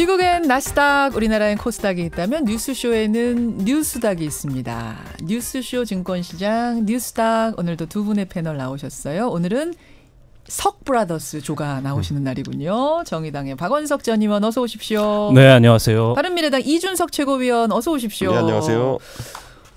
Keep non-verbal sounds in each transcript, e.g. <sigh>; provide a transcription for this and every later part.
미국엔 나스닥, 우리나라엔 코스닥이 있다면 뉴스쇼에는 뉴스닥이 있습니다. 뉴스쇼 증권시장 뉴스닥 오늘도 두 분의 패널 나오셨어요. 오늘은 석 브라더스 조가 나오시는 음. 날이군요. 정의당의 박원석 전 의원 어서 오십시오. 네, 안녕하세요. 바른미래당 이준석 최고위원 어서 오십시오. 네, 안녕하세요.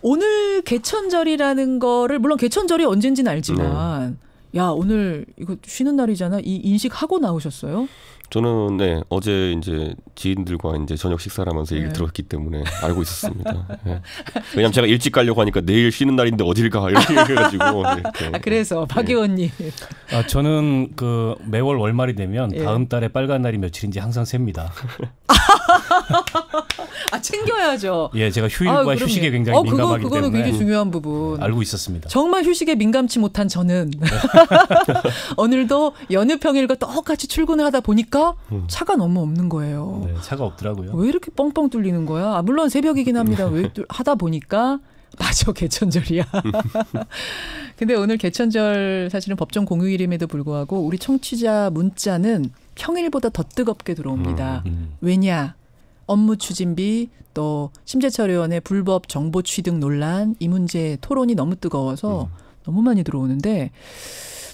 오늘 개천절이라는 거를 물론 개천절이 언젠지는 알지만 네. 야, 오늘 이거 쉬는 날이잖아. 이 인식하고 나오셨어요? 저는 네 어제 이제 지인들과 이제 저녁 식사를 하면서 얘기를 네. 들었기 때문에 <laughs> 알고 있었습니다. 네. 왜냐면 제가 일찍 가려고 하니까 내일 쉬는 날인데 어딜 가 <laughs> 이렇게 해가지고. 이렇 네, 아, 그래서 네. 박 의원님. 네. 아, 저는 그 매월 월말이 되면 예. 다음 달에 빨간 날이 며칠인지 항상 셉니다. <laughs> 아, 챙겨야죠. <laughs> 예, 제가 휴일과 아, 휴식에 굉장히 어, 민감하기 그거, 때문에 굉장히 중요한 부분 알고 있었습니다. 정말 휴식에 민감치 못한 저는 네. <laughs> 오늘도 연휴 평일과 똑같이 출근을 하다 보니까 음. 차가 너무 없는 거예요. 네, 차가 없더라고요. 왜 이렇게 뻥뻥 뚫리는 거야? 아, 물론 새벽이긴 합니다. 네. 왜 하다 보니까 <laughs> 맞아 개천절이야. 근데 오늘 개천절 사실은 법정 공휴일임에도 불구하고 우리 청취자 문자는 평일보다 더 뜨겁게 들어옵니다. 음, 음. 왜냐? 업무 추진비 또 심재철 의원의 불법 정보 취득 논란 이 문제 토론이 너무 뜨거워서 음. 너무 많이 들어오는데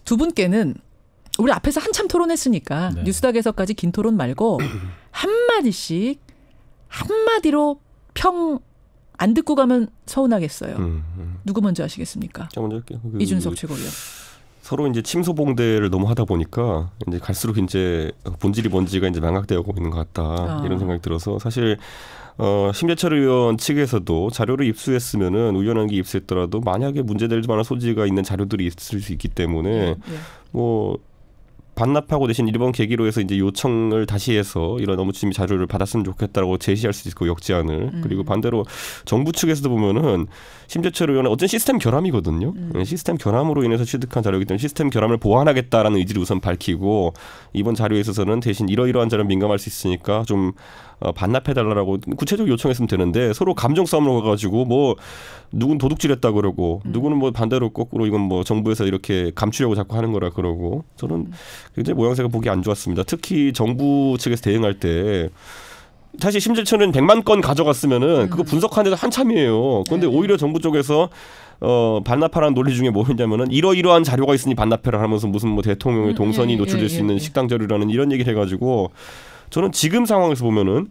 두 분께는 우리 앞에서 한참 토론했으니까 네. 뉴스닥에서까지 긴 토론 말고 <clears throat> 한 마디씩 한 마디로 평 안 듣고 가면 서운하겠어요. 음, 음. 누구 먼저 하시겠습니까? 제가 먼저 할게요. 그, 이준석 최고위원. 서로 이제 침소봉대를 너무 하다 보니까 이제 갈수록 이제 본질이 뭔지가 이제 망각되어가고 있는 것 같다 아. 이런 생각이 들어서 사실 어, 심재철 의원 측에서도 자료를 입수했으면은 우연한게 입수했더라도 만약에 문제될 만한 소지가 있는 자료들이 있을 수 있기 때문에 예, 예. 뭐 반납하고 대신 일본 계기로 해서 이제 요청을 다시 해서 이런 너무침입 자료를 받았으면 좋겠다라고 제시할 수 있고 역제안을 음. 그리고 반대로 정부 측에서도 보면은 심재철 의원은 어쨌든 시스템 결함이거든요. 음. 예, 시스템 결함으로 인해서 취득한 자료이기 때문에 시스템 결함을 보완하겠다라는 의지를 우선 밝히고 이번 자료에 있어서는 대신 이러이러한 자료는 민감할 수 있으니까 좀 어, 반납해달라고 구체적으로 요청했으면 되는데 서로 감정 싸움으로 가가지고 뭐 누군 도둑질했다 그러고 음. 누구는 뭐 반대로 거꾸로 이건 뭐 정부에서 이렇게 감추려고 자꾸 하는 거라 그러고 저는 음. 굉장히 모양새가 보기 안 좋았습니다. 특히 정부 측에서 대응할 때 사실 심재철은 100만 건 가져갔으면은 그거 음. 분석하는데도 한참이에요. 그런데 네. 오히려 정부 쪽에서 어 반납하라는 논리 중에 뭐냐면은 이러이러한 자료가 있으니 반납해라 하면서 무슨 뭐 대통령의 음, 동선이 예, 예, 노출될 예, 수 있는 식당 자료라는 이런 얘기를 해가지고 저는 지금 상황에서 보면은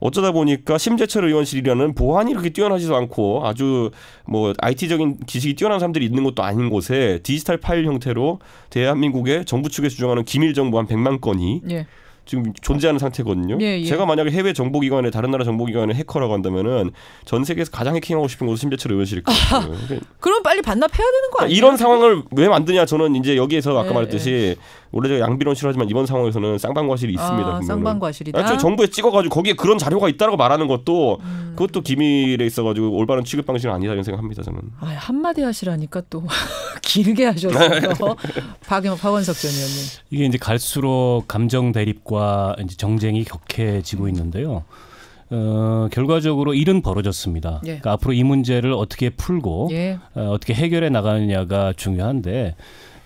어쩌다 보니까 심재철 의원실이라는 보안이 그렇게 뛰어나지도 않고 아주 뭐 IT적인 지식이 뛰어난 사람들이 있는 것도 아닌 곳에 디지털 파일 형태로 대한민국의 정부 측에 주장하는 기밀 정보 한 100만 건이 예. 지금 존재하는 상태거든요. 예, 예. 제가 만약에 해외 정보기관에 다른 나라 정보기관에 해커라고 한다면은 전 세계에서 가장 해킹하고 싶은 곳은 심재철 의원실일 거예요. <laughs> 그럼 빨리 반납해야 되는 거아니에 그러니까 이런 상황을 왜 만드냐 저는 이제 여기에서 아까 예, 말했듯이 예. 원래 제 양비론 싫어하지만 이번 상황에서는 쌍방과실이 아, 있습니다. 아, 쌍방과실이다. 애 정부에 찍어가지고 거기에 그런 자료가 있다라고 말하는 것도 음. 그것도 기밀에 있어가지고 올바른 취급 방식은 아니다 이런 생각합니다 저는. 아 한마디 하시라니까 또 <laughs> 길게 하셨어요. <laughs> 박, 박원석 전 의원님. 이게 이제 갈수록 감정 대립과 이제 정쟁이 격해지고 있는데요. 어, 결과적으로 일은 벌어졌습니다. 예. 그러니까 앞으로 이 문제를 어떻게 풀고 예. 어, 어떻게 해결해 나가느냐가 중요한데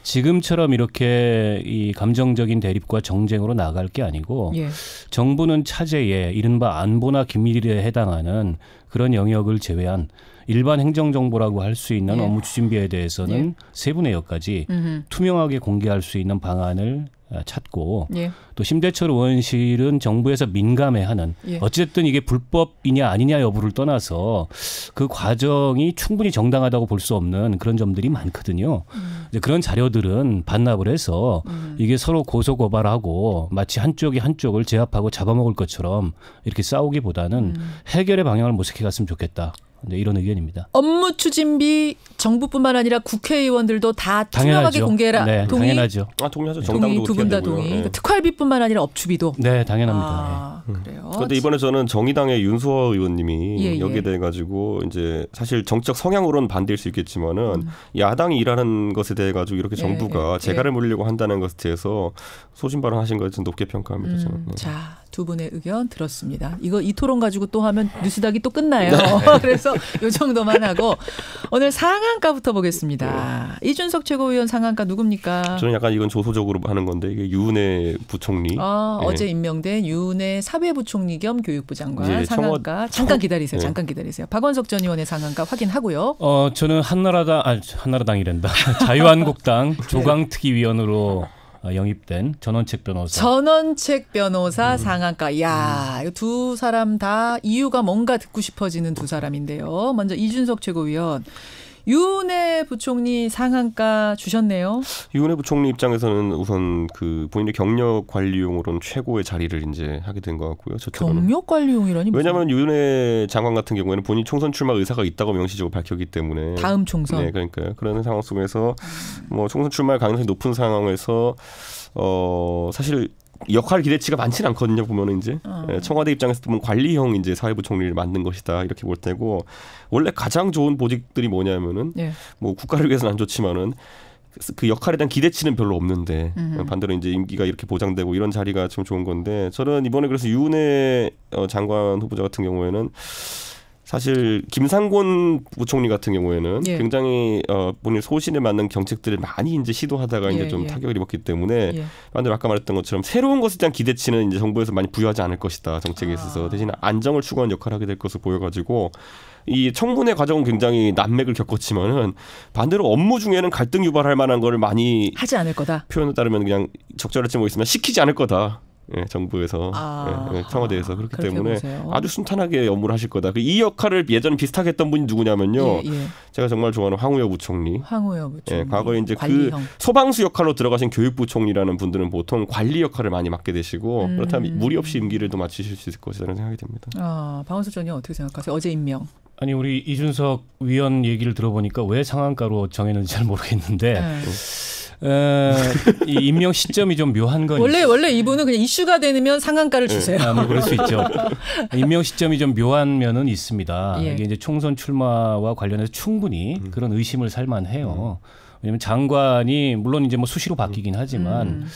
지금처럼 이렇게 이 감정적인 대립과 정쟁으로 나아갈 게 아니고 예. 정부는 차제에 이른바 안보나 기밀에 해당하는 그런 영역을 제외한 일반 행정정보라고 할 수 있는 예. 업무 추진비에 대해서는 예. 세부 내역까지 음흠. 투명하게 공개할 수 있는 방안을 어, 찾고 예. 또심대철 의원실은 정부에서 민감해하는 예. 어쨌든 이게 불법이냐 아니냐 여부를 떠나서 그 과정이 충분히 정당하다고 볼 수 없는 그런 점들이 많거든요. 음. 이제 그런 자료들은 반납을 해서 음. 이게 서로 고소 고발하고 마치 한쪽이 한쪽을 제압하고 잡아먹을 것처럼 이렇게 싸우기보다는 음. 해결의 방향을 모색해 갔으면 좋겠다. 네, 이런 의견입니다. 업무 추진비 정부뿐만 아니라 국회의원들도 다 당연하죠. 투명하게 공개해라. 네, 동의? 당연하죠. 아, 동의하죠. 정당도 동의 두분 다 동의. 그러니까 네. 특활비뿐만 아니라 업주비도. 네, 당연합니다. 아, 네. 음. 그래요. 그런데 이번에 저는 정의당의 윤수호 의원님이 예, 예. 여기에 대해 가지고 이제 사실 정적 성향으로는 반대일 수 있겠지만은 음. 야당이 일하는 것에 대해 가지고 이렇게 예, 정부가 예, 예. 재갈을 물리려고 한다는 것에 대해서 소신발언하신 것에 좀 높게 평가합니다. 음. 저는. 네. 자, 두 분의 의견 들었습니다. 이거 이 토론 가지고 또 하면 뉴스닥이 또 끝나요. 네. <laughs> 그래서 요 정도만 하고 오늘 상한가부터 보겠습니다. 네. 이준석 최고위원 상한가 누굽니까? 저는 약간 이건 조소적으로 하는 건데 이게 유은혜 부총리. 아, 예. 어제 임명된 유은혜 사회부총리 겸 교육부 장관 예, 상한가. 청어, 잠깐 기다리세요. 예. 잠깐 기다리세요. 박원석 전 의원의 상한가 확인하고요. 어, 저는 한나라당 아, 한나라당이란다. <laughs> 자유한국당 <laughs> 조강특위 위원으로 어, 영입된 전원책 변호사. 전원책 변호사 음. 상한가. 야, 음. 두 사람 다 이유가 뭔가 듣고 싶어지는 두 사람인데요. 먼저 이준석 최고위원. 유은혜 부총리 상한가 주셨네요. 유은혜 부총리 입장에서는 우선 그 본인의 경력 관리용으로는 최고의 자리를 이제 하게 된 것 같고요. 저처럼. 경력 관리용이라니 왜냐하면 유은혜 장관 같은 경우에는 본인 총선 출마 의사가 있다고 명시적으로 밝혔기 때문에 다음 총선. 네, 그러니까 그런 상황 속에서 뭐 총선 출마 가능성이 높은 상황에서 어 사실 역할 기대치가 많지는 않거든요. 보면은 이제 어. 예, 청와대 입장에서 보면 관리형 이제 사회부 총리를 만든 것이다 이렇게 볼 테고 원래 가장 좋은 보직들이 뭐냐면은 예. 뭐 국가를 위해서는 안 좋지만은 그 역할에 대한 기대치는 별로 없는데 음흠. 반대로 이제 임기가 이렇게 보장되고 이런 자리가 좀 좋은 건데 저는 이번에 그래서 유은혜 어, 장관 후보자 같은 경우에는 사실 김상곤 부총리 같은 경우에는 예. 굉장히 어, 본인 소신에 맞는 정책들을 많이 이제 시도하다가 예, 이제 좀 예. 타격을 입었기 때문에 예. 반대로 아까 말했던 것처럼 새로운 것에 대한 기대치는 이제 정부에서 많이 부여하지 않을 것이다 정책에 있어서 아. 대신 안정을 추구하는 역할을 하게 될 것으로 보여가지고 이 청문회 과정은 굉장히 난맥을 겪었지만은 반대로 업무 중에는 갈등 유발할 만한 거를 많이 하지 않을 거다 표현에 따르면 그냥 적절할지 모르겠지만 뭐 시키지 않을 거다 예, 정부에서 아, 예, 청와대에서 그렇기 때문에 보세요. 아주 순탄하게 업무를 하실 거다. 그 이 역할을 예전 비슷하게 했던 분이 누구냐면요. 예, 예, 제가 정말 좋아하는 황우여 부총리. 황우여 예, 부총리. 과거에 이제 그 관리형. 그 소방수 역할로 들어가신 교육부총리라는 분들은 보통 관리 역할을 많이 맡게 되시고 음. 그렇다면 무리 없이 임기를 또 마치실 수 있을 것이라는 생각이 듭니다. 아, 방원석 전이 어떻게 생각하세요? 어제 임명. 아니 우리 이준석 위원 얘기를 들어보니까 왜 상한가로 정했는지 잘 모르겠는데. 네. 어, 이 임명 시점이 좀 묘한 건 원래 원래 이분은 그냥 이슈가 되면 상한가를 네. 주세요. 아, 뭐 그럴 수 있죠. <laughs> 임명 시점이 좀 묘한 면은 있습니다. 예. 이게 이제 총선 출마와 관련해서 충분히 음. 그런 의심을 살만해요. 음. 왜냐면 장관이 물론 이제 뭐 수시로 바뀌긴 하지만 음.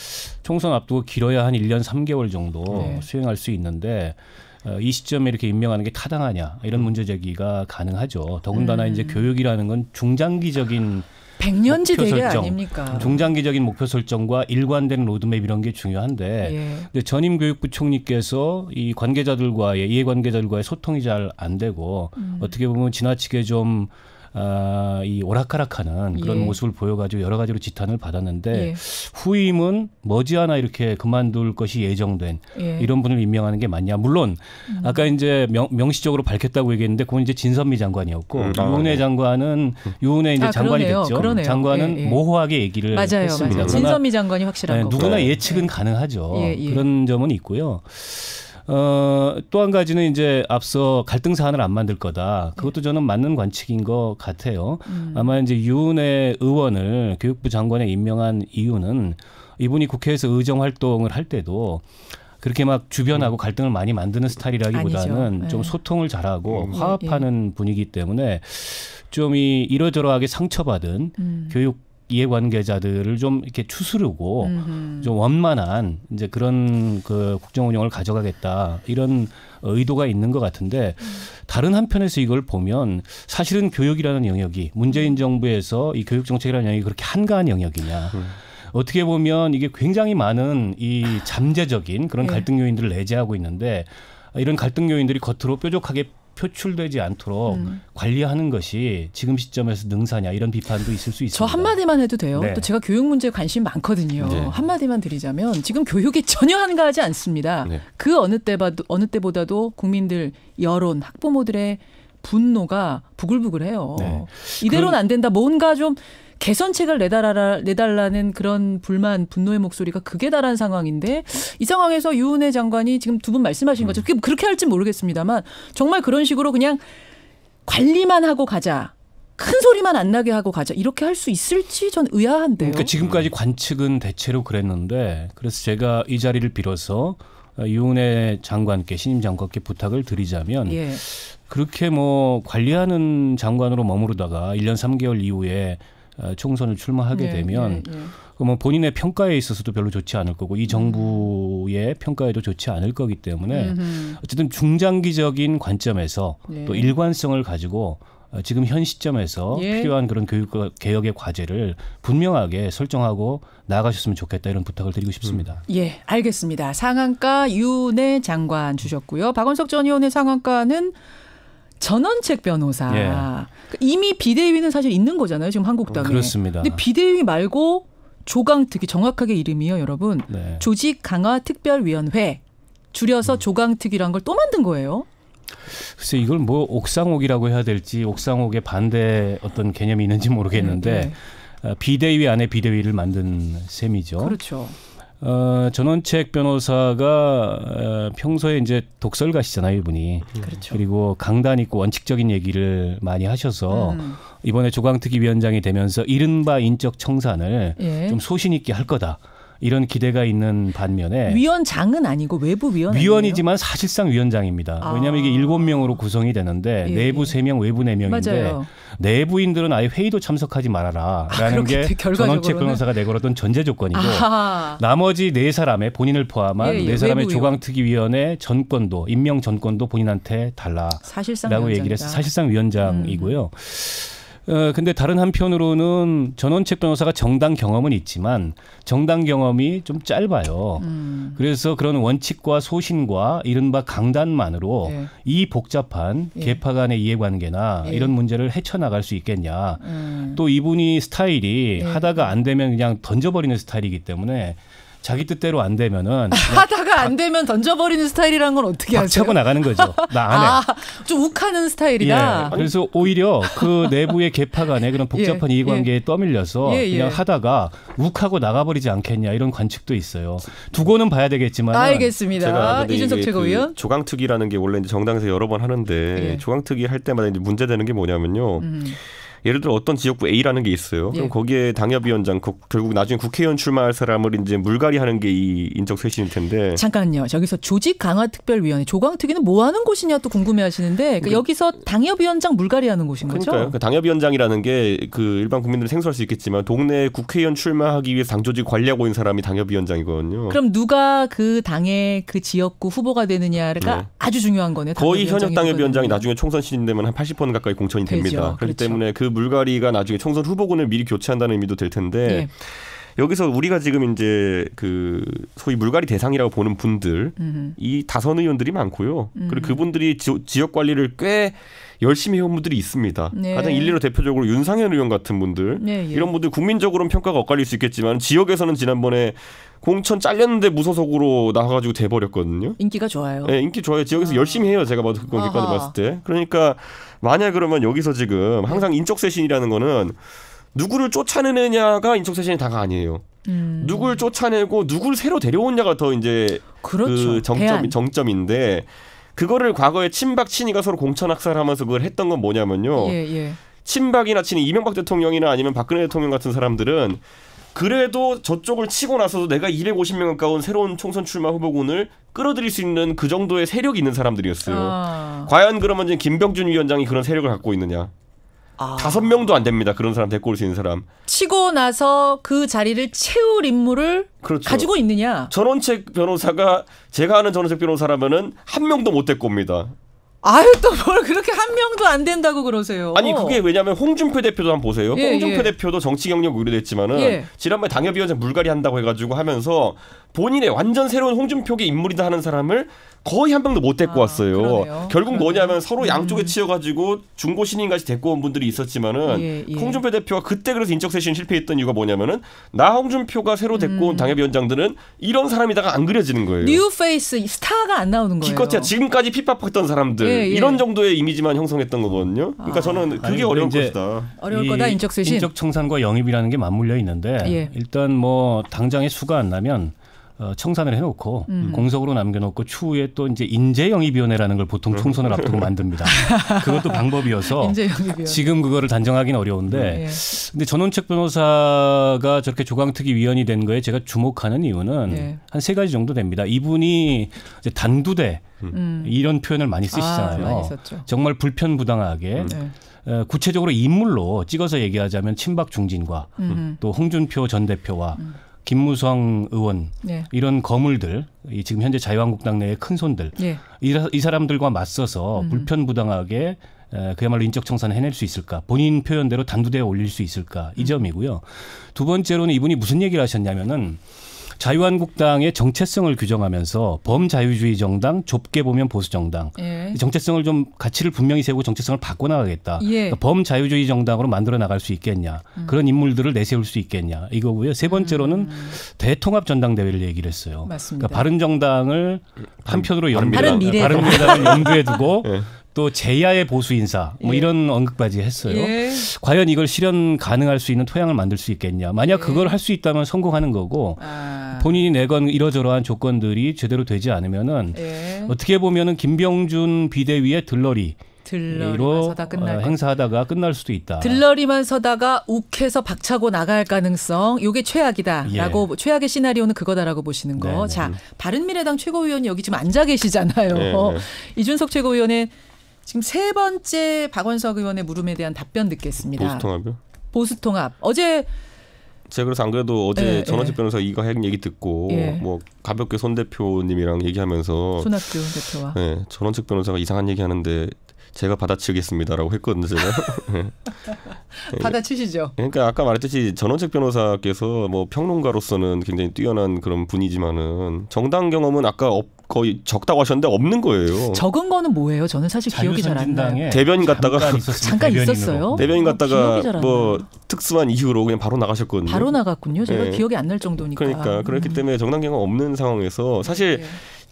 총선 앞두고 길어야 한 1년 3개월 정도 네. 수행할 수 있는데 어, 이 시점에 이렇게 임명하는 게 타당하냐 이런 음. 문제 제기가 가능하죠. 더군다나 음. 이제 교육이라는 건 중장기적인 백년지 목 대계 설정, 아닙니까? 중장기적인 목표 설정과 일관된 로드맵 이런 게 중요한데 예. 근데 전임 교육부 총리께서 이 관계자들과의 이해관계자들과의 소통이 잘 안 되고 음. 어떻게 보면 지나치게 좀 아, 이 오락가락하는 그런 예. 모습을 보여가지고 여러 가지로 지탄을 받았는데 예. 후임은 머지않아 이렇게 그만둘 것이 예정된 예. 이런 분을 임명하는 게 맞냐? 물론 음. 아까 이제 명, 시적으로 밝혔다고 얘기했는데 그건 이제 진선미 장관이었고 음, 아, 유은혜 네. 장관은 유은혜 음. 이제 아, 장관이 그러네요. 됐죠. 그러네요. 장관은 예, 예. 모호하게 얘기를 맞아요, 했습니다. 맞아요. 진선미 장관이 확실한 네, 누구나 예측은 네. 가능하죠. 예, 그런 점은 있고요. 어, 또 한 가지는 이제 앞서 갈등 사안을 안 만들 거다. 그것도 네. 저는 맞는 관측인 것 같아요. 음. 아마 이제 유은혜 의원을 교육부 장관에 임명한 이유는 이분이 국회에서 의정 활동을 할 때도 그렇게 막 주변하고 음. 갈등을 많이 만드는 스타일이라기보다는 네. 좀 소통을 잘하고 음. 네, 네. 화합하는 분위기 때문에 좀 이 이러저러하게 상처받은 음. 교육 이해관계자들을 좀 이렇게 추스르고 음흠. 좀 원만한 이제 그런 그 국정 운영을 가져가겠다 이런 의도가 있는 것 같은데 다른 한편에서 이걸 보면 사실은 교육이라는 영역이 문재인 정부에서 이 교육 정책이라는 영역이 그렇게 한가한 영역이냐. 음. 어떻게 보면 이게 굉장히 많은 이 잠재적인 그런 예. 갈등 요인들을 내재하고 있는데 이런 갈등 요인들이 겉으로 뾰족하게 표출되지 않도록 음. 관리하는 것이 지금 시점에서 능사냐 이런 비판도 있을 수 있습니다. 저 한마디만 해도 돼요. 네. 또 제가 교육 문제에 관심 많거든요. 네. 한마디만 드리자면 지금 교육이 <laughs> 전혀 한가하지 않습니다. 네. 그 어느 때봐도 어느 때보다도 국민들 여론 학부모들의 분노가 부글부글해요. 네. 이대로는 그 안 된다. 뭔가 좀 개선책을 내달라 아 내달라는 그런 불만 분노의 목소리가 극에 달한 상황인데 이 상황에서 유은혜 장관이 지금 두 분 말씀하신 음. 것처럼 음. 그렇게 할지 모르겠습니다만 정말 그런 식으로 그냥 관리만 하고 가자. 큰 소리만 안 나게 하고 가자 이렇게 할 수 있을지 전 의아한데요. 그러니까 지금까지 관측은 대체로 그랬는데 그래서 제가 이 자리를 빌어서 유은혜 장관께 신임 장관께 부탁을 드리자면 예. 그렇게 뭐 관리하는 장관으로 머무르다가 1년 3개월 이후에 어, 총선을 출마하게 네, 되면 네, 예, 네. 예. 그뭐 본인의 평가에 있어서도 별로 좋지 않을 거고 이 정부의 평가에도 좋지 않을 거기 때문에 음흠. 어쨌든 중장기적인 관점에서 네. 또 일관성을 가지고 어, 지금 현 시점에서 예. 필요한 그런 교육 개혁의 과제를 분명하게 설정하고 나아가셨으면 좋겠다 이런 부탁을 드리고 싶습니다. 음. 예, 알겠습니다. 상한가 윤회 장관 주셨고요. 박원석 전 의원의 상한가는 전원책 변호사. 예. 그러니까 이미 비대위는 사실 있는 거잖아요. 지금 한국당에. 어, 그렇습니다. 근데 비대위 말고 조강 특위 정확하게 이름이요, 여러분. 네. 조직 강화 특별위원회 줄여서 음. 조강 특위란 걸 또 만든 거예요. 글쎄 이걸 뭐 옥상옥이라고 해야 될지 옥상옥의 반대 어떤 개념이 있는지 모르겠는데 네, 네. 어, 비대위 안에 비대위를 만든 셈이죠. 그렇죠. 어, 전원책 변호사가 어, 평소에 이제 독설가시잖아요, 이분이. 그렇죠. 그리고 강단 있고 원칙적인 얘기를 많이 하셔서 음. 이번에 조광특위 위원장이 되면서 이른바 인적 청산을 예. 좀 소신 있게 할 거다. 이런 기대가 있는 반면에 위원장은 아니고 외부 위원 위원이지만 사실상 위원장입니다. 아. 왜냐하면 이게 일곱 명으로 구성이 되는데 예, 예. 내부 세 명, 외부 네 명인데 내부인들은 아예 회의도 참석하지 말아라라는 아, 게 <laughs> 전원책 변호사가 내걸었던 전제 조건이고 아하. 나머지 네 사람의 본인을 포함한 예, 예 네 사람의 조강특위위원회 전권도 임명 전권도 본인한테 달라라고 얘기를 해서 사실상 위원장이고요. 음. 어, 근데 다른 한편으로는 전원책 변호사가 정당 경험은 있지만 정당 경험이 좀 짧아요. 음. 그래서 그런 원칙과 소신과 이른바 강단만으로 예. 이 복잡한 예. 개파 간의 이해관계나 예. 이런 문제를 헤쳐나갈 수 있겠냐. 음. 또 이분이 스타일이 예. 하다가 안 되면 그냥 던져버리는 스타일이기 때문에 자기 뜻대로 안 되면은 <laughs> 하다가 안 되면 던져버리는 스타일이란 건 어떻게 하세요? 차고 나가는 거죠. 나안 해. 아, 좀 욱하는 스타일이다. 예, 그래서 오히려 그 <laughs> 내부의 계파 간에 그런 복잡한 예, 예. 이해관계에 예. 떠밀려서 예. 그냥 하다가 욱하고 나가버리지 않겠냐 이런 관측도 있어요. 두고는 봐야 되겠지만 알겠습니다. 제가 이준석 그 최고위원 그 조강특위라는 게 원래 이제 정당에서 여러 번 하는데 예. 조강특위 할 때마다 이제 문제되는 게 뭐냐면요. 음. 예를 들어 어떤 지역구 A라는 게 있어요. 그럼 예. 거기에 당협위원장 결국 나중에 국회의원 출마할 사람을 이제 물갈이하는 게 이 인적 쇄신일 텐데. 잠깐요. 저기서 조직 강화 특별위원회 조강특위는 뭐 하는 곳이냐 또 궁금해하시는데 그 그러니까 그, 여기서 당협위원장 물갈이하는 곳인 거죠? 그러니까 당협위원장이라는 게그 일반 국민들은 생소할 수 있겠지만 동네 국회의원 출마하기 위해 당조직 관리하고 있는 사람이 당협위원장이거든요. 그럼 누가 그 당의 그 지역구 후보가 되느냐가 네. 아주 중요한 거네요. 거의 현역 당협위원장이 나중에 총선 시즌 되면 한 80% 가까이 공천이 됩니다. 되죠. 그렇기 그렇죠. 때문에 그 물갈이가 나중에 총선 후보군을 미리 교체한다는 의미도 될 텐데 예. 여기서 우리가 지금 이제 그 소위 물갈이 대상이라고 보는 분들 음흠. 이 다선 의원들이 많고요. 음흠. 그리고 음. 그분들이 지, 역 관리를 꽤 열심히 해온 분들이 있습니다. 네. 가장 일례로 대표적으로 윤상현 의원 같은 분들 네, 예. 이런 분들 국민적으로는 평가가 엇갈릴 수 있겠지만 지역에서는 지난번에 공천 잘렸는데 무소속으로 나와가지고 돼버렸거든요. 인기가 좋아요. 네, 인기 좋아요. 지역에서 아. 열심히 해요. 제가 봐도 뭐 거기까지 봤을 때. 그러니까 만약 그러면 여기서 지금 항상 네. 인적 쇄신이라는 거는 누구를 쫓아내느냐가 인적 쇄신의 다가 아니에요. 음. 누굴 쫓아내고 누굴 새로 데려오냐가 더 이제 그 그렇죠. 그 정점 정점인데 그거를 과거에 친박 친이가 서로 공천 학살하면서 그걸 했던 건 뭐냐면요. 예, 예. 친박이나 친이 이명박 대통령이나 아니면 박근혜 대통령 같은 사람들은 그래도 저쪽을 치고 나서도 내가 250명 가까운 새로운 총선 출마 후보군을 끌어들일 수 있는 그 정도의 세력이 있는 사람들이었어요. 아. 과연 그러면 지금 김병준 위원장이 그런 세력을 갖고 있느냐? 아. 다섯 아. 명도 안 됩니다. 그런 사람 데리고 올수 있는 사람. 치고 나서 그 자리를 채울 인물을 그렇죠. 가지고 있느냐? 전원책 변호사가 제가 아는 전원책 변호사라면은 한 명도 못 데리고 옵니다. 아유 또 뭘 그렇게 한 명도 안 된다고 그러세요. 아니 그게 왜냐하면 홍준표 대표도 한번 보세요. 예, 홍준표 예. 대표도 정치 경력 의뢰됐지만은 예. 지난번 에 당협위원장 물갈이 한다고 해가지고 하면서 본인의 완전 새로운 홍준표계 인물이다 하는 사람을 거의 한 병도 못 데리고 아, 왔어요. 그러네요. 결국 그러네요. 뭐냐면 음, 음, 서로 음. 양쪽에 치여가지고 중고 신인같이 데리고 온 분들이 있었지만은 예, 예. 홍준표 대표가 그때 그래서 인적 쇄신 실패했던 이유가 뭐냐면은 나 홍준표가 새로 데리고 음. 온 당협위원장들은 이런 사람이다가 안 그려지는 거예요. 뉴 페이스 스타가 안 나오는 거예요. 기껏해야 지금까지 핍박했던 사람들 예, 예, 이런 정도의 이미지만 형성했던 거거든요. 그러니까 아. 저는 그게 아니, 어려운 것이다. 어려울 거다 인적 쇄신. 인적 청산과 영입이라는 게 맞물려 있는데 예. 일단 뭐당장에 수가 안 나면 어, 청산을 해놓고 음. 공석으로 남겨놓고 추후에 또 이제 인재영입위원회라는 걸 보통 총선을 앞두고 만듭니다. 그것도 방법이어서 <laughs> 지금 그거를 단정하기는 어려운데 네. 근데 전원책 변호사가 저렇게 조강특위 위원이 된 거에 제가 주목하는 이유는 네. 예. 한세 가지 정도 됩니다. 이분이 단두대 음. 음. 이런 표현을 많이 아, 쓰시잖아요. 아, 정말 불편부당하게. 음. 네. 어, 구체적으로 인물로 찍어서 얘기하자면 친박 중진과 음. 또 홍준표 전 대표와 음. 김무성 의원 네. 이런 거물들 이 지금 현재 자유한국당 내의 큰 손들 네. 이, 이, 사람들과 맞서서 음. 불편 부당하게 에, 그야말로 인적 청산을 해낼 수 있을까 본인 표현대로 단두대에 올릴 수 있을까 이 음. 점이고요 두 번째로는 이분이 무슨 얘기를 하셨냐면은 자유한국당의 정체성을 규정하면서 범자유주의 정당, 좁게 보면 보수 정당 예. 정체성을 좀 가치를 분명히 세우고 정체성을 바꿔 나가겠다. 예. 그러니까 범자유주의 정당으로 만들어 나갈 수 있겠냐 음. 그런 인물들을 내세울 수 있겠냐 이거고요. 세 번째로는 음. 대통합 전당대회를 얘기를 했어요. 맞습니다. 그러니까 바른 정당을 한편으로 연비 바른 미래 바른 미래당을 염두에 <laughs> 두고. 예. 또 제야의 보수 인사 뭐 예. 이런 언급까지 했어요. 예. 과연 이걸 실현 가능할 수 있는 토양을 만들 수 있겠냐. 만약 예. 그걸 할 수 있다면 성공하는 거고 아. 본인이 내건 이러저러한 조건들이 제대로 되지 않으면은 예. 어떻게 보면은 김병준 비대위의 들러리 들러리로 어, 행사하다가 끝날 수도 있다. 들러리만 서다가 욱해서 박차고 나갈 가능성. 요게 최악이다라고 예. 최악의 시나리오는 그거다라고 보시는 거. 네네. 네. 자, 바른미래당 최고위원이 여기 지금 앉아 계시잖아요. 네네. 예, 예. 이준석 최고위원은 지금 세 번째 박원석 의원의 물음에 대한 답변 듣겠습니다. 보수통합이요? 보수통합. 어제 제가 그래서 안 그래도 어제 네, 예, 전원집 네. 예. 변호사 이가 핵 얘기 듣고 네. 뭐 가볍게 손 대표님이랑 얘기하면서 손학규 대표와 네, 전원집 변호사가 이상한 얘기하는데 제가 받아치겠습니다라고 했거든요. 제가 <laughs> 받아치시죠. 그러니까 아까 말했듯이 전원책 변호사께서 뭐 평론가로서는 굉장히 뛰어난 그런 분이지만은 정당 경험은 아까 없 거의 적다고 하셨는데 없는 거예요. 적은 거는 뭐예요? 저는 사실 기억이 잘 안 나요. 대변인 갔다가 잠깐 대변인으로. 있었어요. 대변인 어, 갔다가 어, 뭐 특수한 이유로 그냥 바로 나가셨거든요. 바로 나갔군요. 제가 네. 기억이 안 날 정도니까. 그러니까 그렇기 음. 때문에 정당경은 없는 상황에서 사실 네.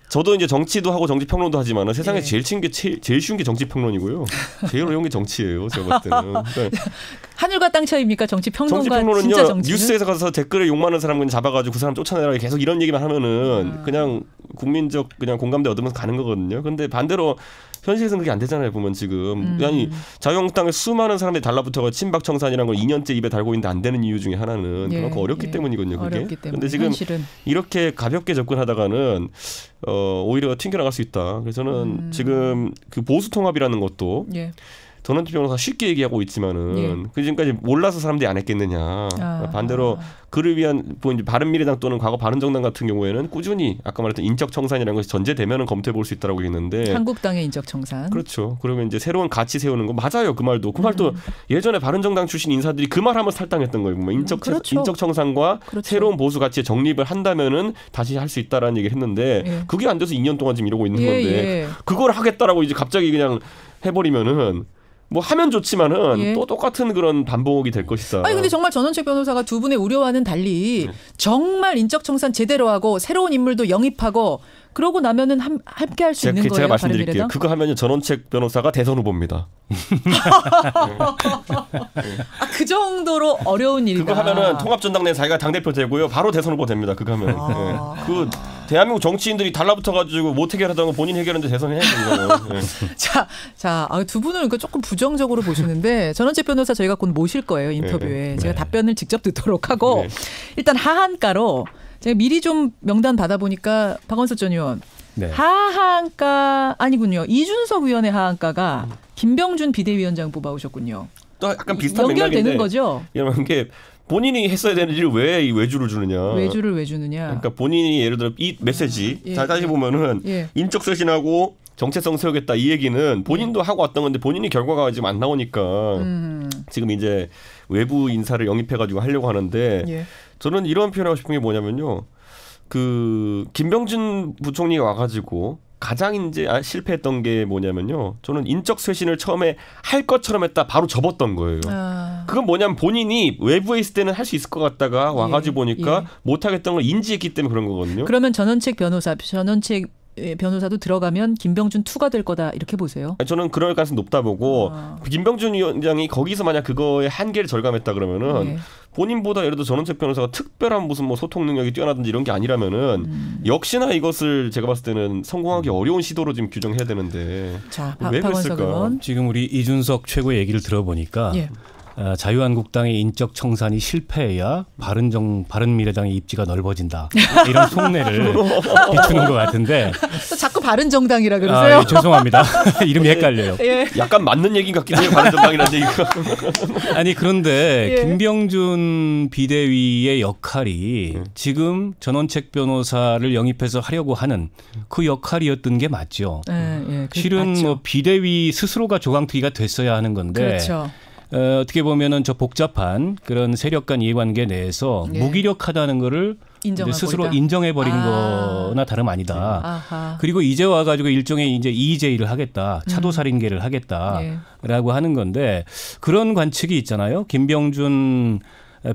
저도 이제 정치도 하고 정치 평론도 하지만 세상에 네. 제일 쉬운 게 제일 쉬운 게 정치 평론이고요. 제일 어려운 게 정치예요. 제가 봤을 때는. 그러니까 <laughs> 하늘과 땅 차이입니까 정치 평론가 진짜 정치 뉴스에서 가서 댓글에 욕 많은 사람 그 잡아가지고 그 사람 쫓아내라 계속 이런 얘기만 하면은 음. 그냥 국민적 그냥 공감대 얻으면서 가는 거거든요. 근데 반대로 현실에서는 그게 안 되잖아요. 보면 지금 음. 아니 자유한국당에 수많은 사람들이 달라붙어가 친박 청산이라는 걸 2년째 입에 달고 있는데 안 되는 이유 중에 하나는 예, 네. 그만큼 어렵기 예. 때문이거든요. 그게. 어렵기 때문에. 근데 지금 현실은. 이렇게 가볍게 접근하다가는 어 오히려 튕겨나갈 수 있다. 그래서 저는 음. 지금 그 보수 통합이라는 것도 예. 도널드 변호사 쉽게 얘기하고 있지만은 예. 그 지금까지 몰라서 사람들이 안 했겠느냐. 아. 반대로 그를 위한 뭐 이제 바른 미래당 또는 과거 바른 정당 같은 경우에는 꾸준히 아까 말했던 인적 청산이라는 것이 전제되면은 검토해 볼 수 있다라고 했는데 한국당의 인적 청산. 그렇죠. 그러면 이제 새로운 가치 세우는 거 맞아요. 그 말도 그 말도 음. 예전에 바른 정당 출신 인사들이 그 말 하면 탈당했던 거예요. 보 뭐 인적 그렇죠. 인적 청산과 그렇죠. 새로운 보수 가치의 정립을 한다면은 다시 할 수 있다라는 얘기를 했는데 예. 그게 안 돼서 2년 동안 지금 이러고 있는 예, 건데 예. 그걸 하겠다라고 이제 갑자기 그냥 해버리면은 뭐 하면 좋지만은 예. 또 똑같은 그런 반복이 될 것이다. 아니 근데 정말 전원책 변호사가 두 분의 우려와는 달리 네. 정말 인적 청산 제대로 하고 새로운 인물도 영입하고 그러고 나면은 함, 함께 할 수 있는 거예요. 제가 말씀드릴게요. 그거 하면 전원책 변호사가 대선 후보입니다. <laughs> 네. 아, 그 정도로 어려운 일이다. 그거 하면은 통합전당내 자기가 당 대표 되고요. 바로 대선 후보 됩니다. 그거 하면. 아. 네. 그 대한민국 정치인들이 달라붙어 가지고 못 해결하다고 본인 해결하는데 대선 해야죠. 네. <laughs> 자, 자, 아, 두 분은 그 조금 부정적으로 보시는데 전원책 변호사 저희가 곧 모실 거예요 네, 네. 인터뷰에 네. 제가 답변을 직접 듣도록 하고 일단 하한가로. 제가 미리 좀 명단 받아보니까 박원석 전 의원 네. 하한가 아니군요. 이준석 위원의 하한가가 음. 김병준 비대위원장 뽑아오셨군요. 또 약간 비슷한 연결되는 맥락인데, 거죠. 이게 본인이 했어야 되는 지을왜이 외주를 주느냐. 외주를 왜 주느냐. 그러니까 본인이 예를 들어 이 메시지 아, 예, 잘 다시 보면은 예. 인적 쇄신하고 정체성 세우겠다 이 얘기는 본인도 예. 하고 왔던 건데 본인이 결과가 지금 안 나오니까 음. 지금 이제 외부 인사를 영입해가지고 하려고 하는데 예. 저는 이런 표현하고 싶은 게 뭐냐면요. 그 김병준 부총리가 와가지고 가장 이제 아, 실패했던 게 뭐냐면요. 저는 인적 쇄신을 처음에 할 것처럼 했다 바로 접었던 거예요. 아... 그건 뭐냐면 본인이 외부에 있을 때는 할 수 있을 것 같다가 와가지고 예, 보니까 예. 못하겠던 걸 인지했기 때문에 그런 거거든요. 그러면 전원책 변호사, 전원책 예, 변호사도 들어가면 김병준 투가 될 거다 이렇게 보세요. 저는 그럴 가능성이 높다 보고 아. 김병준 위원장이 거기서 만약 그거의 한계를 절감했다 그러면은 네. 본인보다 예를 들어 전원책 변호사가 특별한 무슨 뭐 소통 능력이 뛰어나든지 이런 게 아니라면은 음. 역시나 이것을 제가 봤을 때는 성공하기 음. 어려운 시도로 지금 규정해야 되는데 자, 왜 박, 그랬을까? 지금 우리 이준석 최고 얘기를 들어보니까 예. 어, 자유한국당의 인적 청산이 실패해야 바른정 바른미래당의 입지가 넓어진다 이런 속내를 <laughs> 비추는 것 같은데 또 자꾸 바른정당이라 그러세요? 아, 예, 죄송합니다 <laughs> 이름이 헷갈려요. 예. 약간 맞는 얘기 같긴 해요 바른정당이라는 얘기가. <laughs> 아니 그런데 예. 김병준 비대위의 역할이 음. 지금 전원책 변호사를 영입해서 하려고 하는 그 역할이었던 게 맞죠. 예, 예 실은 뭐 맞죠. 뭐 비대위 스스로가 조강특위가 됐어야 하는 건데. 그렇죠. 어, 어떻게 보면은 저 복잡한 그런 세력 간 이해관계 내에서 예. 무기력하다는 거를 스스로 인정해 버린 아. 거나 다름 아니다. 네. 아하. 그리고 이제 와 가지고 일종의 이제 이의제의를 하겠다. 음. 차도 살인계를 하겠다라고 예. 하는 건데 그런 관측이 있잖아요. 김병준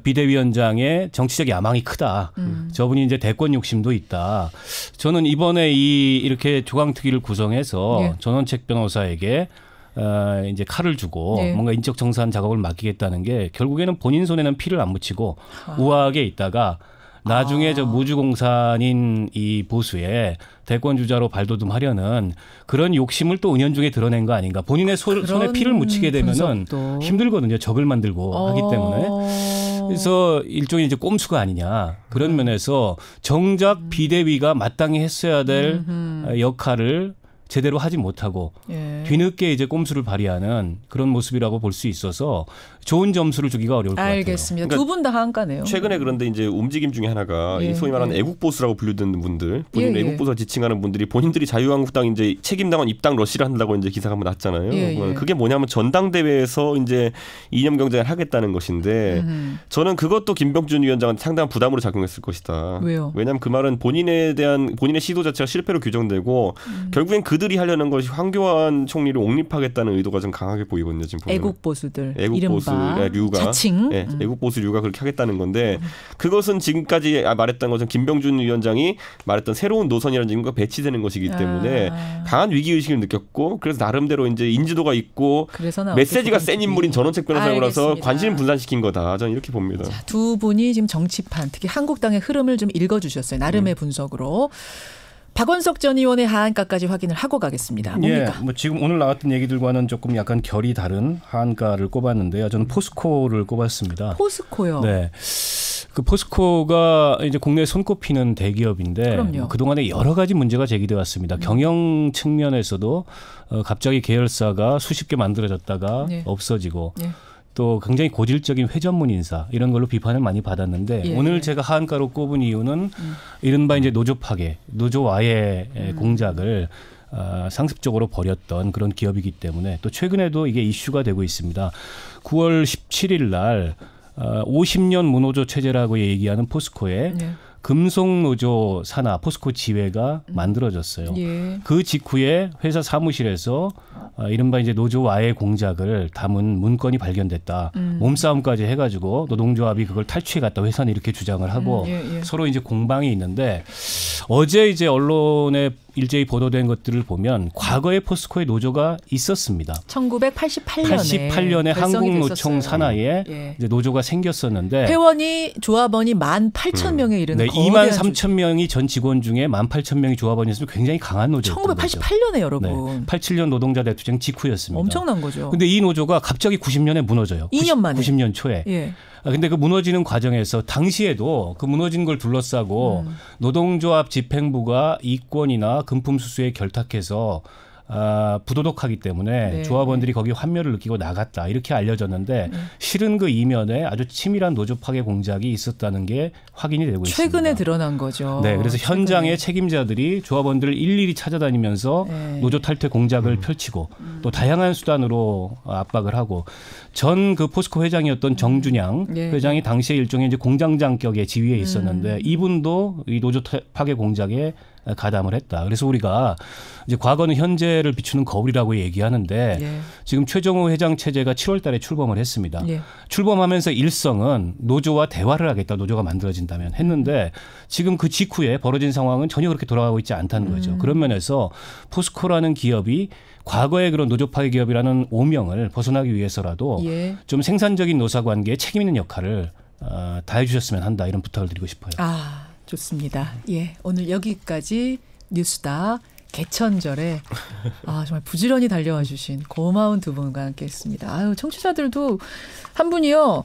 비대위원장의 정치적 야망이 크다. 음. 저분이 이제 대권 욕심도 있다. 저는 이번에 이 이렇게 조강특위를 구성해서 예. 전원책 변호사에게 어, 이제 칼을 주고 네. 뭔가 인적 정산 작업을 맡기겠다는 게 결국에는 본인 손에는 피를 안 묻히고 아. 우아하게 있다가 나중에 아. 저 무주공산인 이 보수에 대권 주자로 발돋움하려는 그런 욕심을 또 은연중에 드러낸 거 아닌가. 본인의 소, 손에 피를 묻히게 되면은 분석도. 힘들거든요. 적을 만들고 어. 하기 때문에. 그래서 일종의 이제 꼼수가 아니냐 그런 음. 면에서 정작 음. 비대위가 마땅히 했어야 될 음흠. 역할을 제대로 하지 못하고 예. 뒤늦게 이제 꼼수를 발휘하는 그런 모습이라고 볼 수 있어서 좋은 점수를 주기가 어려울 것 알겠습니다. 같아요. 알겠습니다. 그러니까 두분 다한가네요 최근에 그런데 이제 움직임 중에 하나가 예. 소위 말하는 예. 애국보수라고 분류되는 분들, 본인 예, 애국보수 예. 지칭하는 분들이 본인들이 자유한국당 이제 책임당원 입당 러시를 한다고 이제 기사가 한번 났잖아요. 예, 그게 뭐냐면 전당대회에서 이제 이념 경쟁을 하겠다는 것인데 음. 저는 그것도 김병준 위원장은 상당한 부담으로 작용했을 것이다. 왜요? 왜냐하면 그 말은 본인에 대한 본인의 시도 자체가 실패로 규정되고 음. 결국엔 그 그들이 하려는 것이 황교안 총리를 옹립하겠다는 의도가 좀 강하게 보이거든요. 지금 보면. 애국 보수들, 애국 보수 예, 류가 자칭 네, 애국 보수 류가 그렇게 하겠다는 건데 그것은 지금까지 아, 말했던 것은 김병준 위원장이 말했던 새로운 노선이라는 지금과 배치되는 것이기 때문에 아. 강한 위기 의식을 느꼈고 그래서 나름대로 이제 인지도가 있고 메시지가 센 인물인 전원책 변호사로서 관심 분산시킨 거다. 저는 이렇게 봅니다. 자, 두 분이 지금 정치판 특히 한국당의 흐름을 좀 읽어주셨어요. 나름의 음. 분석으로. 박원석 전 의원의 하한가까지 확인을 하고 가겠습니다. 뭡 예, 뭐 지금 오늘 나왔던 얘기들과는 조금 약간 결이 다른 하한가를 꼽았는데요. 저는 포스코를 꼽았습니다. 포스코요. 네. 그 포스코가 이제 국내 손꼽히는 대기업인데 그 뭐 동안에 여러 가지 문제가 제기돼 왔습니다. 음. 경영 측면에서도 어, 갑자기 계열사가 수십 개 만들어졌다가 네. 없어지고 네. 또 굉장히 고질적인 회전문 인사 이런 걸로 비판을 많이 받았는데 예. 오늘 제가 하한가로 꼽은 이유는 음. 이른바 이제 노조 파괴, 노조 와해 음. 공작을 어, 상습적으로 벌였던 그런 기업이기 때문에 또 최근에도 이게 이슈가 되고 있습니다. 9월 17일 날 어, 50년 무노조 체제라고 얘기하는 포스코에 네. 금속노조 산하 포스코 지회가 음. 만들어졌어요. 예. 그 직후에 회사 사무실에서 어, 이른바 이제 노조와의 공작을 담은 문건이 발견됐다. 음. 몸싸움까지 해가지고 노동조합이 그걸 탈취해갔다. 회사 이렇게 주장을 하고 음, 예, 예. 서로 이제 공방이 있는데 어제 이제 언론에 일제히 보도된 것들을 보면 과거에 포스코의 노조가 있었습니다. 1988년에 88년에 한국노총 산하에 예. 이제 노조가 생겼었는데 회원이 조합원이 18,000명에 음. 이르는 네, 2만 3천 명이 전 직원 중에 18,000명이 조합원이었으면 굉장히 강한 노조였던 1988년에 거죠. 여러분. 네, 87년 노동자 대투쟁 직후였습니다. 엄청난 거죠. 근데 이 노조가 갑자기 90년에 무너져요. 2년 만에. 90년 초에. 예. 아, 근데 그 무너지는 과정에서 당시에도 그 무너진 걸 둘러싸고 음. 노동조합 집행부가 이권이나 금품 수수에 결탁해서 아, 부도덕하기 때문에 네. 조합원들이 거기 환멸을 느끼고 나갔다 이렇게 알려졌는데 네. 실은 그 이면에 아주 치밀한 노조 파괴 공작이 있었다는 게 확인이 되고 최근에 있습니다. 최근에 드러난 거죠. 네, 그래서 현장의 책임자들이 조합원들을 일일이 찾아다니면서 네. 노조 탈퇴 공작을 음. 펼치고 음. 또 다양한 수단으로 압박을 하고 전 그 포스코 회장이었던 음. 정준양 예. 회장이 당시에 일종의 이제 공장장격의 지위에 음. 있었는데 음. 이분도 이 노조 파괴 공작에 가담을 했다. 그래서 우리가 이제 과거는 현재를 비추는 거울이라고 얘기하는데 예. 지금 최종호 회장 체제가 7월 달에 출범을 했습니다. 예. 출범하면서 일성은 노조와 대화를 하겠다. 노조가 만들어진다면 했는데 음. 지금 그 직후에 벌어진 상황은 전혀 그렇게 돌아가고 있지 않다는 거죠. 음. 그런 면에서 포스코라는 기업이 과거의 그런 노조 파괴 기업이라는 오명을 벗어나기 위해서라도 예. 좀 생산적인 노사 관계에 책임 있는 역할을 어, 다해 주셨으면 한다 이런 부탁을 드리고 싶어요. 아. 좋습니다. 예, 오늘 여기까지 뉴스다 개천절에 아 정말 부지런히 달려와 주신 고마운 두 분과 함께했습니다. 아유 청취자들도 한 분이요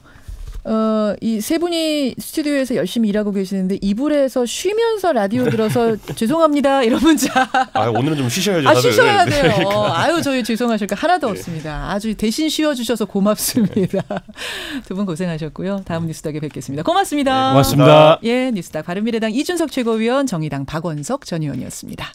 어, 이 세 분이 스튜디오에서 열심히 일하고 계시는데 이불에서 쉬면서 라디오 들어서 <laughs> 죄송합니다 이런 문자. 아 오늘은 좀 쉬셔야죠. 아 다들. 쉬셔야 네. 돼요. 그러니까. 어, 아유 저희 죄송하실 거 하나도 네. 없습니다. 아주 대신 쉬어주셔서 고맙습니다. 네. 두분 고생하셨고요. 다음 뉴스닥에 뵙겠습니다. 고맙습니다. 네, 고맙습니다. 예, 뉴스닥 바른미래당 이준석 최고위원, 정의당 박원석 전 의원이었습니다.